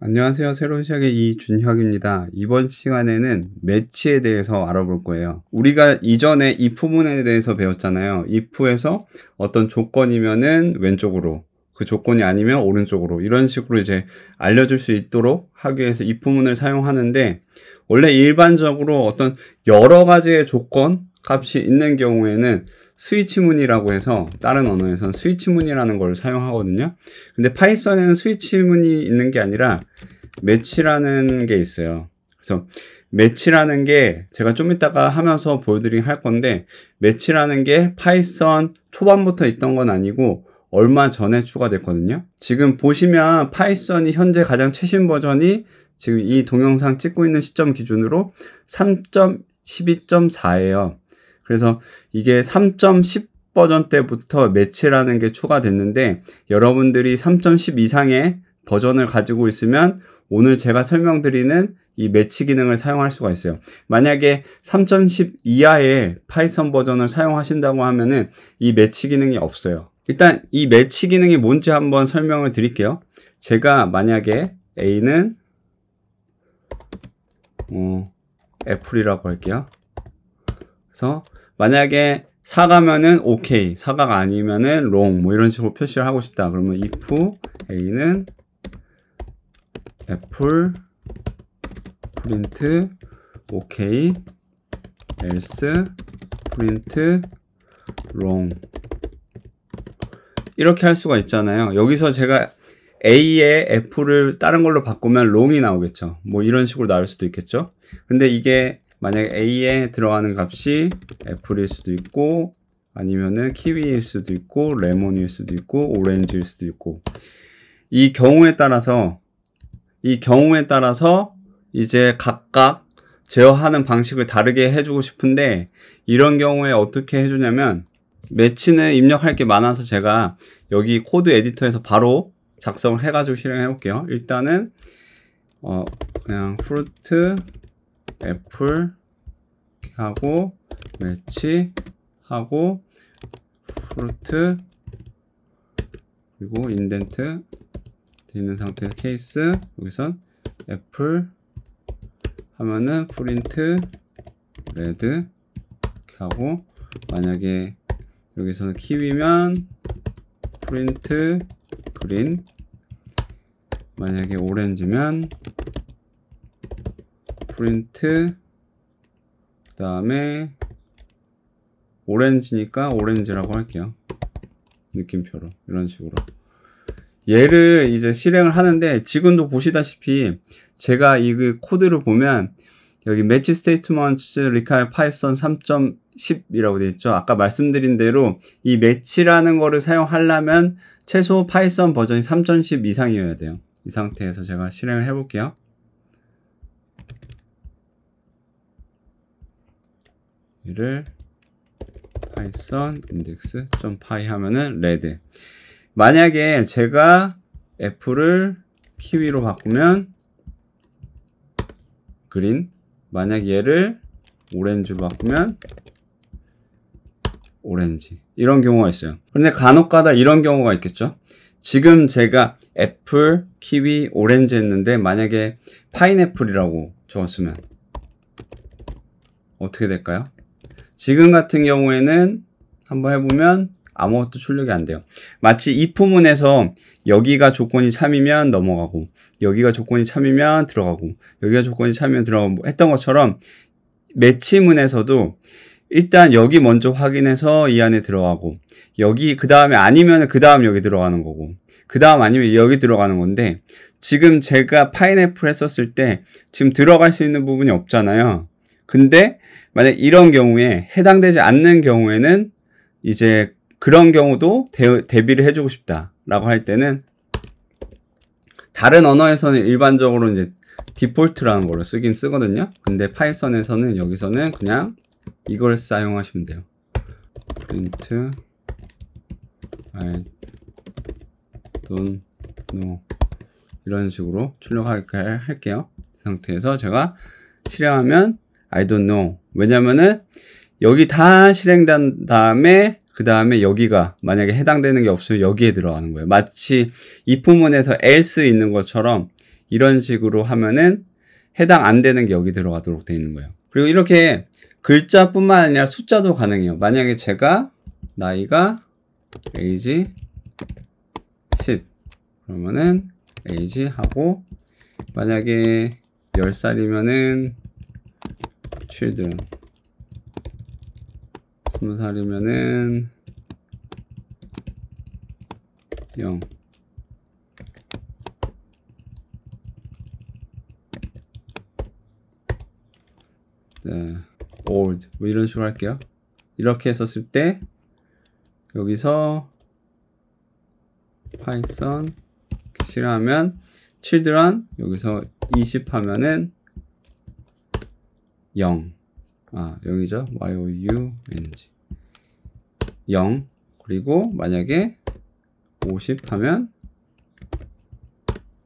안녕하세요. 새로운 시작의 이준혁입니다. 이번 시간에는 매치에 대해서 알아볼 거예요. 우리가 이전에 이 부분에 대해서 배웠잖아요. if에서 어떤 조건이면은 왼쪽으로 그 조건이 아니면 오른쪽으로 이런 식으로 이제 알려줄 수 있도록 하기 위해서 이 부분을 사용하는데 원래 일반적으로 어떤 여러 가지의 조건 값이 있는 경우에는 스위치문이라고 해서 다른 언어에선 스위치문이라는 걸 사용하거든요. 근데 파이썬에는 스위치문이 있는 게 아니라 매치라는 게 있어요. 그래서 매치라는 게 제가 좀 이따가 하면서 보여드리긴 할 건데 매치라는 게 파이썬 초반부터 있던 건 아니고 얼마 전에 추가됐거든요. 지금 보시면 파이썬이 현재 가장 최신 버전이 지금 이 동영상 찍고 있는 시점 기준으로 3.12.4예요. 그래서 이게 3.10 버전 때부터 매치라는 게 추가됐는데 여러분들이 3.10 이상의 버전을 가지고 있으면 오늘 제가 설명드리는 이 매치 기능을 사용할 수가 있어요. 만약에 3.10 이하의 파이썬 버전을 사용하신다고 하면은 이 매치 기능이 없어요. 일단 이 매치 기능이 뭔지 한번 설명을 드릴게요. 제가 만약에 A는 어, 애플이라고 할게요. 그래서 만약에 사가면은 OK, 사가가 아니면은 롱, 뭐 이런 식으로 표시를 하고 싶다. 그러면 if a는 애플 프린트 OK else 프린트 롱. 이렇게 할 수가 있잖아요. 여기서 제가 a 의 F를 다른 걸로 바꾸면 롱이 나오겠죠. 뭐 이런 식으로 나올 수도 있겠죠. 근데 이게 만약에 A에 들어가는 값이 애플일 수도 있고 아니면은 키위일 수도 있고 레몬일 수도 있고 오렌지일 수도 있고 이 경우에 따라서 이 경우에 따라서 이제 각각 제어하는 방식을 다르게 해주고 싶은데 이런 경우에 어떻게 해주냐면 매치는 입력할 게 많아서 제가 여기 코드 에디터에서 바로 작성을 해가지고 실행해 볼게요 일단은 어 그냥 프루트 애플 하고 매치 하고 프루트 그리고 인덴트 되 있는 상태에서 케이스 여기선 애플 하면은 프린트 레드 이렇게 하고 만약에 여기서는 키위면 프린트 그린 만약에 오렌지면 프린트 그 다음에 오렌지니까 오렌지라고 할게요 느낌표로 이런 식으로 얘를 이제 실행을 하는데 지금도 보시다시피 제가 이 그 코드를 보면 여기 매치 스테이트먼트 리칼 파이썬 3.10이라고 되어 있죠. 아까 말씀드린 대로 이 매치라는 거를 사용하려면 최소 파이썬 버전이 3.10 이상이어야 돼요. 이 상태에서 제가 실행을 해 볼게요. 이를 파이썬 index.py 하면은 레드 만약에 제가 애플을 키위로 바꾸면 그린 만약 얘를 오렌지로 바꾸면 오렌지 이런 경우가 있어요 그런데 간혹가다 이런 경우가 있겠죠 지금 제가 애플, 키위, 오렌지 했는데 만약에 파인애플이라고 적었으면 어떻게 될까요? 지금 같은 경우에는 한번 해보면 아무것도 출력이 안 돼요. 마치 이 포문에서 여기가 조건이 참이면 넘어가고 여기가 조건이 참이면 들어가고 여기가 조건이 참이면 들어가고 했던 것처럼 매치문에서도 일단 여기 먼저 확인해서 이 안에 들어가고 여기 그 다음에 아니면 그 다음 여기 들어가는 거고 그 다음 아니면 여기 들어가는 건데 지금 제가 파인애플 했었을 때 지금 들어갈 수 있는 부분이 없잖아요 근데 만약 이런 경우에 해당되지 않는 경우에는 이제 그런 경우도 대, 비를 해주고 싶다라고 할 때는 다른 언어에서는 일반적으로 이제 디폴트라는 걸 쓰긴 쓰거든요. 근데 파이썬에서는 여기서는 그냥 이걸 사용하시면 돼요. print I don't know 이런 식으로 출력할게 요 상태에서 제가 실행하면 I don't know 왜냐면은 여기 다 실행된 다음에 그 다음에 여기가 만약에 해당되는 게 없으면 여기에 들어가는 거예요. 마치 이부문에서 else 있는 것처럼 이런 식으로 하면은 해당 안 되는 게 여기 들어가도록 되어 있는 거예요. 그리고 이렇게 글자뿐만 아니라 숫자도 가능해요. 만약에 제가 나이가 age 10 그러면은 age 하고 만약에 10살이면은 children. 스무 살이면은 0 네, old 뭐 이런 식으로 할게요. 이렇게 했었을 때 여기서 파이썬 실행하면 children 여기서 20 하면은 0 아, 0이죠. y-o-u-n-g 0 그리고 만약에 50 하면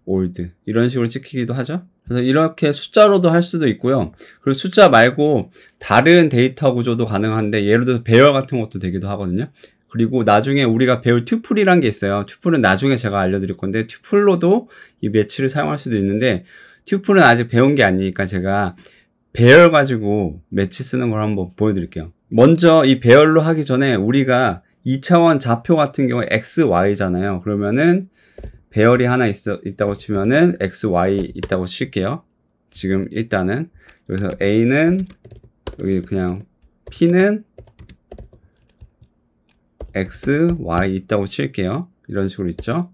old 이런 식으로 찍히기도 하죠. 그래서 이렇게 숫자로도 할 수도 있고요. 그리고 숫자 말고 다른 데이터 구조도 가능한데 예를 들어서 배열 같은 것도 되기도 하거든요. 그리고 나중에 우리가 배울 튜플이란 게 있어요. 튜플은 나중에 제가 알려드릴 건데 튜플로도 이 매치를 사용할 수도 있는데 튜플은 아직 배운 게 아니니까 제가 배열 가지고 매치 쓰는 걸 한번 보여드릴게요. 먼저 이 배열로 하기 전에 우리가 2차원 좌표 같은 경우에 x, y잖아요. 그러면은 배열이 하나 있, 있다고 치면은 x, y 있다고 칠게요. 지금 일단은 여기서 a는 여기 그냥 p는 x, y 있다고 칠게요. 이런 식으로 있죠.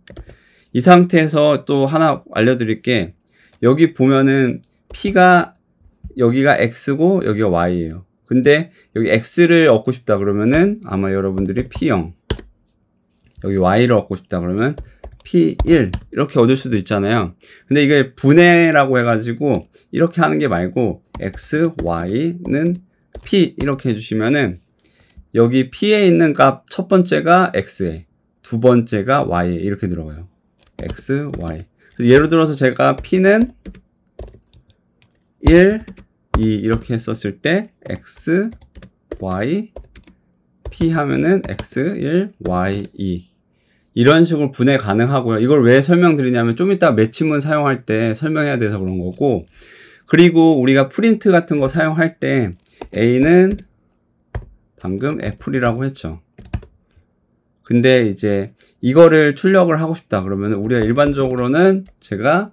이 상태에서 또 하나 알려드릴 게 여기 보면은 p가 여기가 x고 여기가 y예요. 근데 여기 x를 얻고 싶다 그러면은 아마 여러분들이 p0 여기 y를 얻고 싶다 그러면 p1 이렇게 얻을 수도 있잖아요. 근데 이게 분해라고 해가지고 이렇게 하는 게 말고 x, y는 p 이렇게 해주시면은 여기 p에 있는 값 첫 번째가 x에 두 번째가 y에 이렇게 들어가요. x, y. 예를 들어서 제가 p는 1, 2 이렇게 했었을때 x, y, p 하면은 x, 1, y, 2 e. 이런 식으로 분해 가능하고요. 이걸 왜 설명드리냐면 좀 이따 매치문 사용할 때 설명해야 돼서 그런 거고 그리고 우리가 프린트 같은 거 사용할 때 a는 방금 애플이라고 했죠. 근데 이제 이거를 출력을 하고 싶다 그러면 우리가 일반적으로는 제가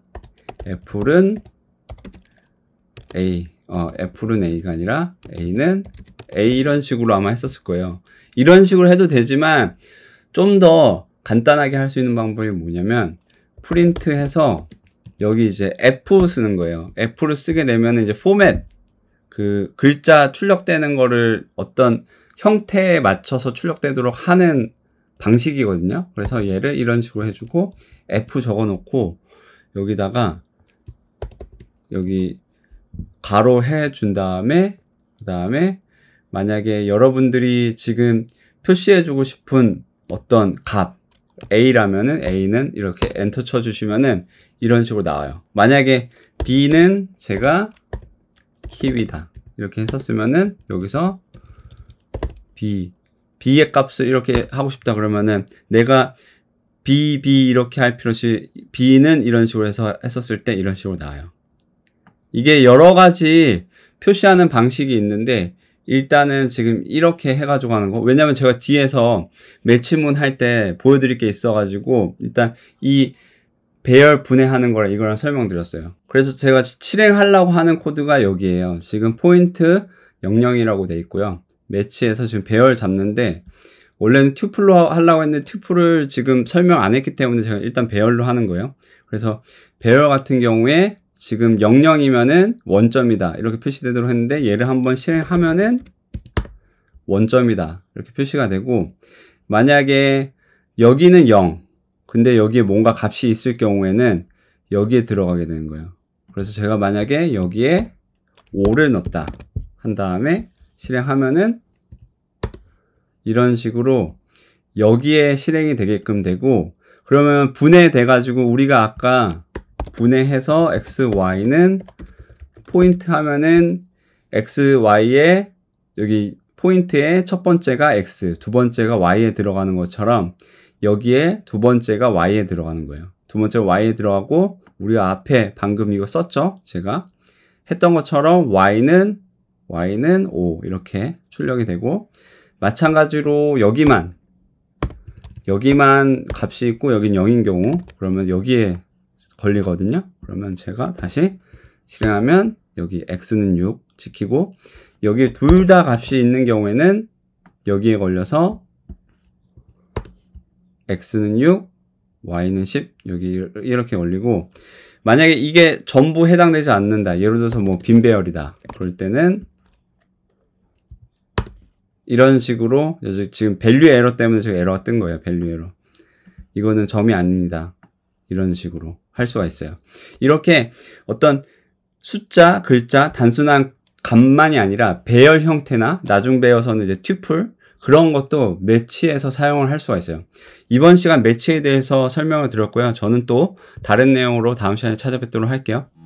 애플은 A, 어, 애플은 A가 아니라 A는 A 이런 식으로 아마 했었을 거예요. 이런 식으로 해도 되지만 좀 더 간단하게 할 수 있는 방법이 뭐냐면 프린트해서 여기 이제 F 쓰는 거예요. F를 쓰게 되면 이제 포맷 그 글자 출력되는 거를 어떤 형태에 맞춰서 출력되도록 하는 방식이거든요. 그래서 얘를 이런 식으로 해주고 F 적어놓고 여기다가 여기 가로 해 준 다음에 그 다음에 만약에 여러분들이 지금 표시해주고 싶은 어떤 값 A라면은 A는 이렇게 엔터 쳐주시면은 이런 식으로 나와요. 만약에 B는 제가 키위다 이렇게 했었으면은 여기서 B B의 값을 이렇게 하고 싶다 그러면은 내가 B B 이렇게 할 필요 없이 B는 이런 식으로 해서 했었을 때 이런 식으로 나와요. 이게 여러 가지 표시하는 방식이 있는데 일단은 지금 이렇게 해가지고 하는 거 왜냐면 제가 뒤에서 매치문 할 때 보여드릴 게 있어가지고 일단 이 배열 분해하는 거랑 이거랑 설명드렸어요 그래서 제가 실행하려고 하는 코드가 여기에요 지금 포인트 00이라고 돼 있고요 매치해서 지금 배열 잡는데 원래는 튜플로 하려고 했는데 튜플을 지금 설명 안 했기 때문에 제가 일단 배열로 하는 거예요 그래서 배열 같은 경우에 지금 00이면은 원점이다 이렇게 표시되도록 했는데 얘를 한번 실행하면은 원점이다 이렇게 표시가 되고 만약에 여기는 0 근데 여기에 뭔가 값이 있을 경우에는 여기에 들어가게 되는 거예요 그래서 제가 만약에 여기에 5를 넣었다 한 다음에 실행하면은 이런 식으로 여기에 실행이 되게끔 되고 그러면 분해돼 가지고 우리가 아까 분해해서 x, y는 포인트 하면은 x, y에 여기 포인트에첫 번째가 x, 두 번째가 y에 들어가는 것처럼 여기에 두 번째가 y에 들어가는 거예요. 두 번째 y에 들어가고 우리 앞에 방금 이거 썼죠? 제가 했던 것처럼 y는 y는 5 이렇게 출력이 되고 마찬가지로 여기만 여기만 값이 있고 여긴 0인 경우 그러면 여기에 걸리거든요. 그러면 제가 다시 실행하면 여기 x는 6 지키고 여기 둘 다 값이 있는 경우에는 여기에 걸려서 x는 6, y는 10 여기 이렇게 걸리고 만약에 이게 전부 해당되지 않는다 예를 들어서 뭐 빈 배열이다 그럴 때는 이런 식으로 지금 밸류 에러 때문에 지금 에러가 뜬 거예요 밸류 에러 이거는 점이 아닙니다 이런 식으로 할 수가 있어요. 이렇게 어떤 숫자, 글자, 단순한 값만이 아니라 배열 형태나 나중 배열서는 이제 튜플 그런 것도 매치해서 사용을 할 수가 있어요. 이번 시간 매치에 대해서 설명을 드렸고요. 저는 또 다른 내용으로 다음 시간에 찾아뵙도록 할게요.